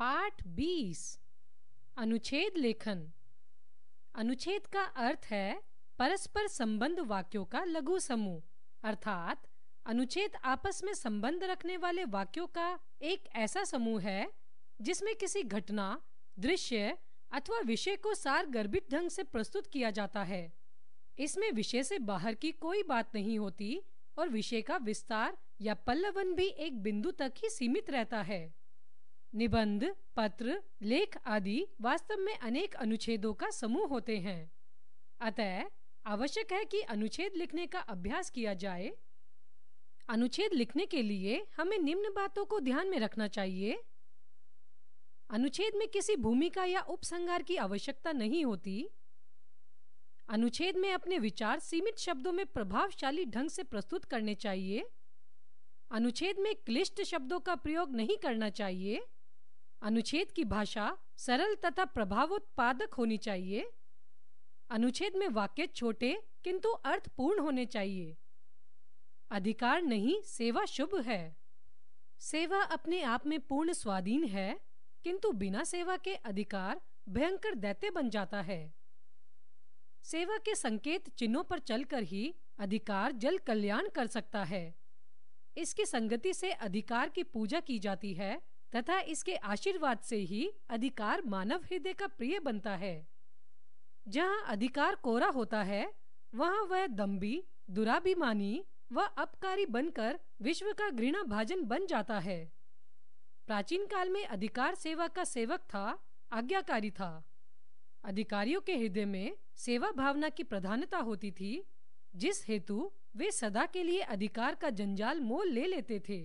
पाठ बीस अनुच्छेद लेखन अनुच्छेद का अर्थ है परस्पर संबंध वाक्यों का लघु समूह अर्थात अनुच्छेद आपस में संबंध रखने वाले वाक्यों का एक ऐसा समूह है जिसमें किसी घटना दृश्य अथवा विषय को सार गर्भित ढंग से प्रस्तुत किया जाता है इसमें विषय से बाहर की कोई बात नहीं होती और विषय का विस्तार या पल्लवन भी एक बिंदु तक ही सीमित रहता है निबंध पत्र लेख आदि वास्तव में अनेक अनुच्छेदों का समूह होते हैं अतः आवश्यक है कि अनुच्छेद लिखने का अभ्यास किया जाए अनुच्छेद लिखने के लिए हमें निम्न बातों को ध्यान में रखना चाहिए अनुच्छेद में किसी भूमिका या उपसंगार की आवश्यकता नहीं होती अनुच्छेद में अपने विचार सीमित शब्दों में प्रभावशाली ढंग से प्रस्तुत करने चाहिए अनुच्छेद में क्लिष्ट शब्दों का प्रयोग नहीं करना चाहिए अनुच्छेद की भाषा सरल तथा प्रभावोत्पादक होनी चाहिए अनुच्छेद में वाक्य छोटे किंतु अर्थपूर्ण होने चाहिए अधिकार नहीं सेवा शुभ है सेवा अपने आप में पूर्ण स्वाधीन है किंतु बिना सेवा के अधिकार भयंकर दैत्य बन जाता है सेवा के संकेत चिन्हों पर चलकर ही अधिकार जल कल्याण कर सकता है इसकी संगति से अधिकार की पूजा की जाती है तथा इसके आशीर्वाद से ही अधिकार मानव हृदय का प्रिय बनता है जहाँ अधिकार कोरा होता है वहाँ वह दम्बी दुराभिमानी व अपकारी बनकर विश्व का घृणा भाजन बन जाता है प्राचीन काल में अधिकार सेवा का सेवक था आज्ञाकारी था अधिकारियों के हृदय में सेवा भावना की प्रधानता होती थी जिस हेतु वे सदा के लिए अधिकार का जंजाल मोल ले लेते थे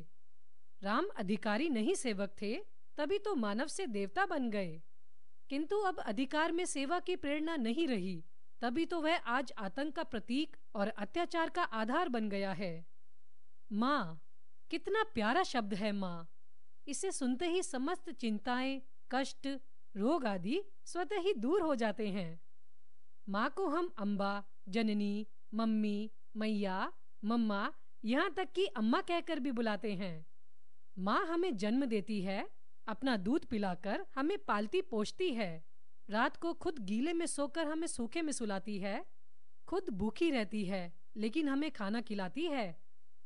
राम अधिकारी नहीं सेवक थे तभी तो मानव से देवता बन गए किंतु अब अधिकार में सेवा की प्रेरणा नहीं रही तभी तो वह आज आतंक का प्रतीक और अत्याचार का आधार बन गया है माँ कितना प्यारा शब्द है माँ इसे सुनते ही समस्त चिंताएं कष्ट रोग आदि स्वतः ही दूर हो जाते हैं माँ को हम अम्बा जननी मम्मी मैया मम्मा यहाँ तक कि अम्मा कहकर भी बुलाते हैं माँ हमें जन्म देती है अपना दूध पिलाकर हमें पालती पोषती है रात को खुद गीले में सोकर हमें सूखे में सुलाती है खुद भूखी रहती है लेकिन हमें खाना खिलाती है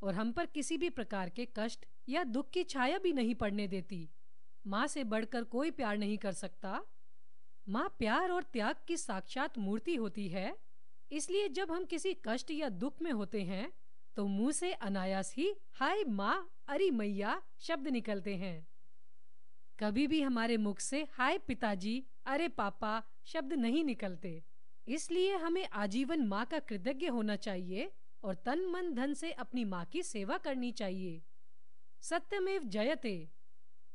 और हम पर किसी भी प्रकार के कष्ट या दुख की छाया भी नहीं पड़ने देती माँ से बढ़कर कोई प्यार नहीं कर सकता माँ प्यार और त्याग की साक्षात मूर्ति होती है इसलिए जब हम किसी कष्ट या दुख में होते हैं तो मुंह से अनायास ही हाय माँ अरे मैया शब्द निकलते हैं कभी भी हमारे मुख से हाय पिताजी अरे पापा शब्द नहीं निकलते इसलिए हमें आजीवन माँ का कृतज्ञ होना चाहिए और तन मन धन से अपनी माँ की सेवा करनी चाहिए सत्यमेव जयते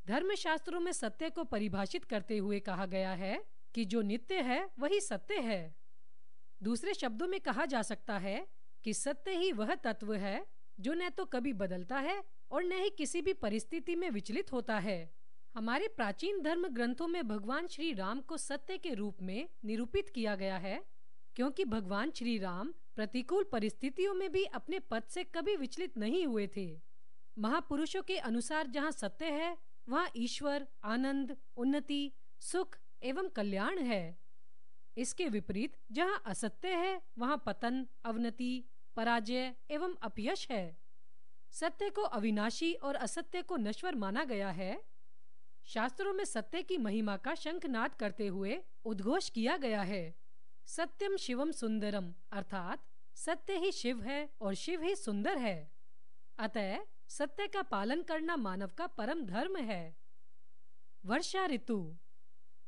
धर्मशास्त्रों में सत्य को परिभाषित करते हुए कहा गया है कि जो नित्य है वही सत्य है दूसरे शब्दों में कहा जा सकता है कि सत्य ही वह तत्व है जो न तो कभी बदलता है और न ही किसी भी परिस्थिति में विचलित होता है हमारे प्राचीन धर्म ग्रंथों में भगवान श्री राम को सत्य के रूप में निरूपित किया गया है क्योंकि भगवान श्री राम प्रतिकूल परिस्थितियों में भी अपने पद से कभी विचलित नहीं हुए थे महापुरुषों के अनुसार जहाँ सत्य है वहाँ ईश्वर आनंद उन्नति सुख एवं कल्याण है इसके विपरीत जहाँ असत्य है वहाँ पतन अवनति पराजय एवं अपयश है सत्य को अविनाशी और असत्य को नश्वर माना गया है शास्त्रों में सत्य की महिमा का शंखनाद करते हुए उद्घोष किया गया है सत्यम शिवम सुंदरम अर्थात सत्य ही शिव है और शिव ही सुंदर है अतः सत्य का पालन करना मानव का परम धर्म है वर्षा ऋतु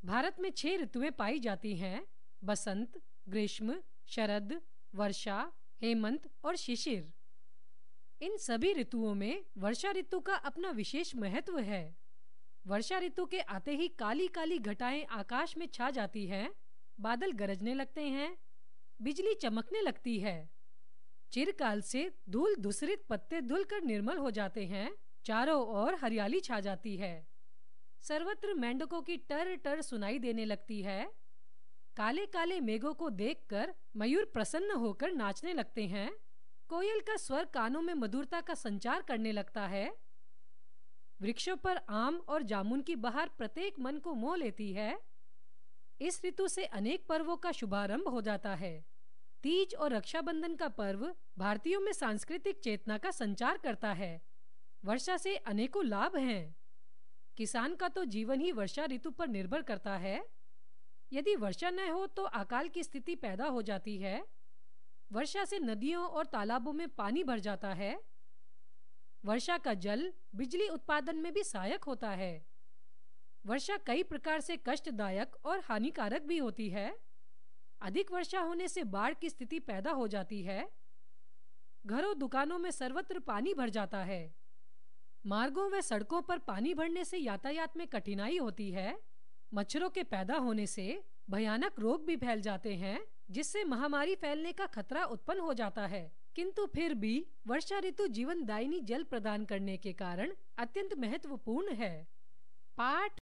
भारत में छह ऋतुएं पाई जाती हैं बसंत ग्रीष्म शरद वर्षा हेमंत और शिशिर इन सभी ऋतुओं में वर्षा ऋतु का अपना विशेष महत्व है वर्षा ऋतु के आते ही काली काली घटाएं आकाश में छा जाती हैं, बादल गरजने लगते हैं बिजली चमकने लगती है चिरकाल से धूल दूसरित पत्ते धुल कर निर्मल हो जाते हैं चारों ओर हरियाली छा जाती है सर्वत्र मेंढकों की टर टर सुनाई देने लगती है काले काले मेघों को देखकर मयूर प्रसन्न होकर नाचने लगते हैं कोयल का स्वर कानों में मधुरता का संचार करने लगता है वृक्षों पर आम और जामुन की बहार प्रत्येक मन को मोह लेती है इस ऋतु से अनेक पर्वों का शुभारंभ हो जाता है तीज और रक्षाबंधन का पर्व भारतीयों में सांस्कृतिक चेतना का संचार करता है वर्षा से अनेकों लाभ हैं किसान का तो जीवन ही वर्षा ऋतु पर निर्भर करता है यदि वर्षा न हो तो अकाल की स्थिति पैदा हो जाती है वर्षा से नदियों और तालाबों में पानी भर जाता है वर्षा का जल बिजली उत्पादन में भी सहायक होता है वर्षा कई प्रकार से कष्टदायक और हानिकारक भी होती है अधिक वर्षा होने से बाढ़ की स्थिति पैदा हो जाती है घरों दुकानों में सर्वत्र पानी भर जाता है मार्गों व सड़कों पर पानी भरने से यातायात में कठिनाई होती है मच्छरों के पैदा होने से भयानक रोग भी फैल जाते हैं जिससे महामारी फैलने का खतरा उत्पन्न हो जाता है किंतु फिर भी वर्षा ऋतु जीवन दायिनी जल प्रदान करने के कारण अत्यंत महत्वपूर्ण है पाठ